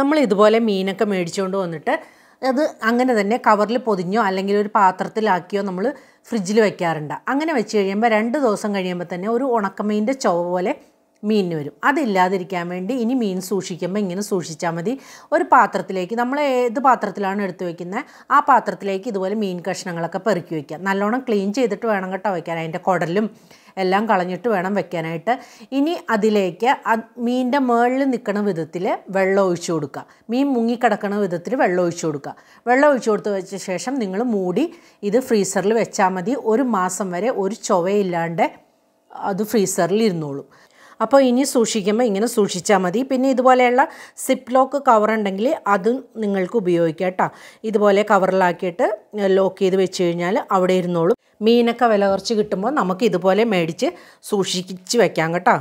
നമ്മൾ ഇതുപോലെ മീനൊക്കെ മേടിച്ചുകൊണ്ട് വന്നിട്ട് അത് അങ്ങനെ തന്നെ കവറിൽ പൊതിഞ്ഞോ അല്ലെങ്കിൽ ഒരു പാത്രത്തിലാക്കിയോ നമ്മൾ ഫ്രിഡ്ജിൽ വെക്കാറുണ്ട് അങ്ങനെ വെച്ച് കഴിയുമ്പോൾ രണ്ട് ദിവസം കഴിയുമ്പോൾ തന്നെ ഒരു ഉണക്കമീൻ്റെ ചുവ പോലെ മീനിന് വരും അതില്ലാതിരിക്കാൻ വേണ്ടി ഇനി മീൻ സൂക്ഷിക്കുമ്പോൾ ഇങ്ങനെ സൂക്ഷിച്ചാൽ മതി ഒരു പാത്രത്തിലേക്ക് നമ്മൾ ഏത് പാത്രത്തിലാണ് എടുത്തു വയ്ക്കുന്നത് ആ പാത്രത്തിലേക്ക് ഇതുപോലെ മീൻ കഷ്ണങ്ങളൊക്കെ പെറുക്കി വയ്ക്കുക നല്ലോണം ക്ലീൻ ചെയ്തിട്ട് വേണം കേട്ടോ വയ്ക്കാൻ അതിൻ്റെ കുടലും എല്ലാം കളഞ്ഞിട്ട് വേണം വെക്കാനായിട്ട് ഇനി അതിലേക്ക് മീനിൻ്റെ മുകളിൽ നിൽക്കുന്ന വിധത്തിൽ വെള്ളം ഒഴിച്ചു കൊടുക്കുക മീൻ മുങ്ങിക്കിടക്കുന്ന വിധത്തിൽ വെള്ളം ഒഴിച്ചു കൊടുക്കുക വെള്ളം ഒഴിച്ചു കൊടുത്ത് വെച്ച ശേഷം നിങ്ങൾ മൂടി ഇത് ഫ്രീസറിൽ വെച്ചാൽ മതി ഒരു മാസം വരെ ഒരു ചൊവയില്ലാണ്ട് അത് ഫ്രീസറിൽ ഇരുന്നോളും അപ്പോൾ ഇനി സൂക്ഷിക്കുമ്പോൾ ഇങ്ങനെ സൂക്ഷിച്ചാൽ മതി പിന്നെ ഇതുപോലെയുള്ള സിപ്പ് ലോക്ക് കവറുണ്ടെങ്കിൽ അതും നിങ്ങൾക്ക് ഉപയോഗിക്കാം കേട്ടോ ഇതുപോലെ കവറിലാക്കിയിട്ട് ലോക്ക് ചെയ്ത് വെച്ച് കഴിഞ്ഞാൽ അവിടെ ഇരുന്നോളും മീനൊക്കെ വില കുറച്ച് കിട്ടുമ്പോൾ നമുക്ക് ഇതുപോലെ മേടിച്ച് സൂക്ഷിച്ച് വെക്കാം കേട്ടോ